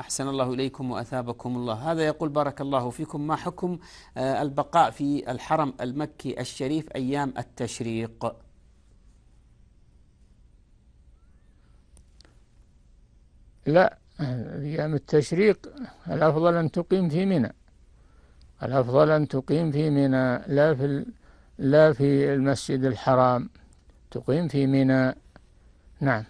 أحسن الله إليكم وأثابكم الله هذا يقول بارك الله فيكم ما حكم آه، البقاء في الحرم المكي الشريف أيام التشريق لا أيام التشريق الأفضل أن تقيم في منى الأفضل أن تقيم في منى لا في لا في المسجد الحرام تقيم في منى نعم